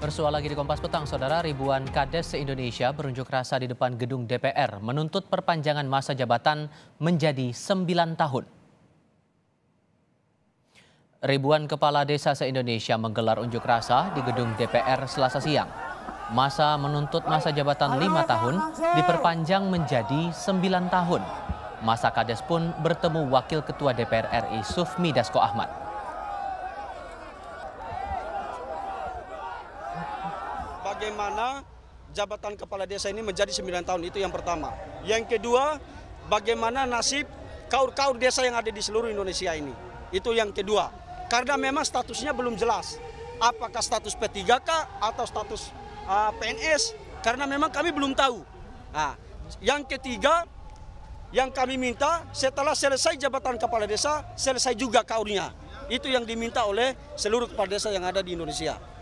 bersuara lagi di Kompas Petang, Saudara, ribuan kades se-Indonesia berunjuk rasa di depan gedung DPR menuntut perpanjangan masa jabatan menjadi sembilan tahun. Ribuan kepala desa se-Indonesia menggelar unjuk rasa di gedung DPR selasa siang. Masa menuntut masa jabatan lima tahun diperpanjang menjadi sembilan tahun. Masa kades pun bertemu Wakil Ketua DPR RI Sufmi Dasko Ahmad. bagaimana jabatan kepala desa ini menjadi 9 tahun itu yang pertama. Yang kedua, bagaimana nasib kaur-kaur desa yang ada di seluruh Indonesia ini. Itu yang kedua. Karena memang statusnya belum jelas. Apakah status P3K atau status uh, ah, PNS? Karena memang kami belum tahu. Nah, yang ketiga, yang kami minta setelah selesai jabatan kepala desa, selesai juga kaurnya. Itu yang diminta oleh seluruh kepala desa yang ada di Indonesia.